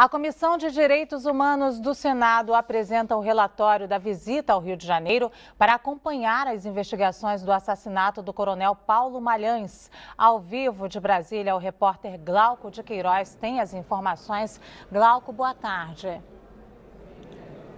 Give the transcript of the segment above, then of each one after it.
A Comissão de Direitos Humanos do Senado apresenta o relatório da visita ao Rio de Janeiro para acompanhar as investigações do assassinato do coronel Paulo Malhães. Ao vivo de Brasília, o repórter Glauco de Queiroz tem as informações. Glauco, boa tarde.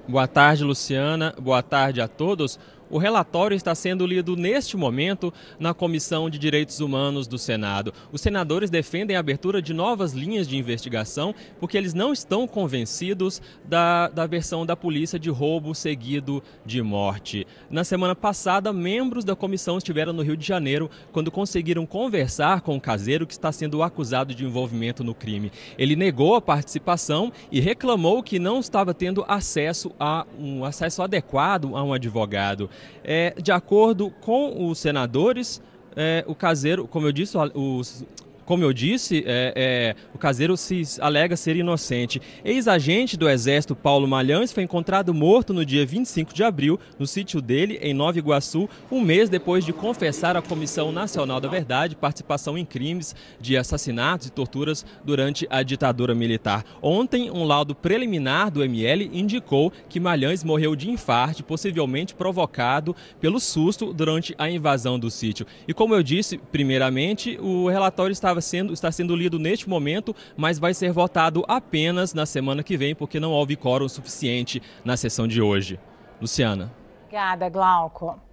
Boa tarde, Luciana. Boa tarde a todos. O relatório está sendo lido neste momento na Comissão de Direitos Humanos do Senado. Os senadores defendem a abertura de novas linhas de investigação porque eles não estão convencidos da, da versão da polícia de roubo seguido de morte. Na semana passada, membros da comissão estiveram no Rio de Janeiro quando conseguiram conversar com o caseiro que está sendo acusado de envolvimento no crime. Ele negou a participação e reclamou que não estava tendo acesso a um acesso adequado a um advogado. É, de acordo com os senadores, é, o caseiro, como eu disse, o, o, como eu disse, é, é, o caseiro se alega ser inocente. Ex-agente do Exército Paulo Malhães foi encontrado morto no dia 25 de abril, no sítio dele, em Nova Iguaçu, um mês depois de confessar à Comissão Nacional da Verdade participação em crimes de assassinatos e torturas durante a ditadura militar. Ontem, um laudo preliminar do ML indicou que Malhães morreu de infarto, possivelmente provocado pelo susto durante a invasão do sítio. E como eu disse, primeiramente, o relatório estava sendo, está sendo lido neste momento, mas vai ser votado apenas na semana que vem, porque não houve quórum suficiente na sessão de hoje. Luciana. Obrigada, Glauco.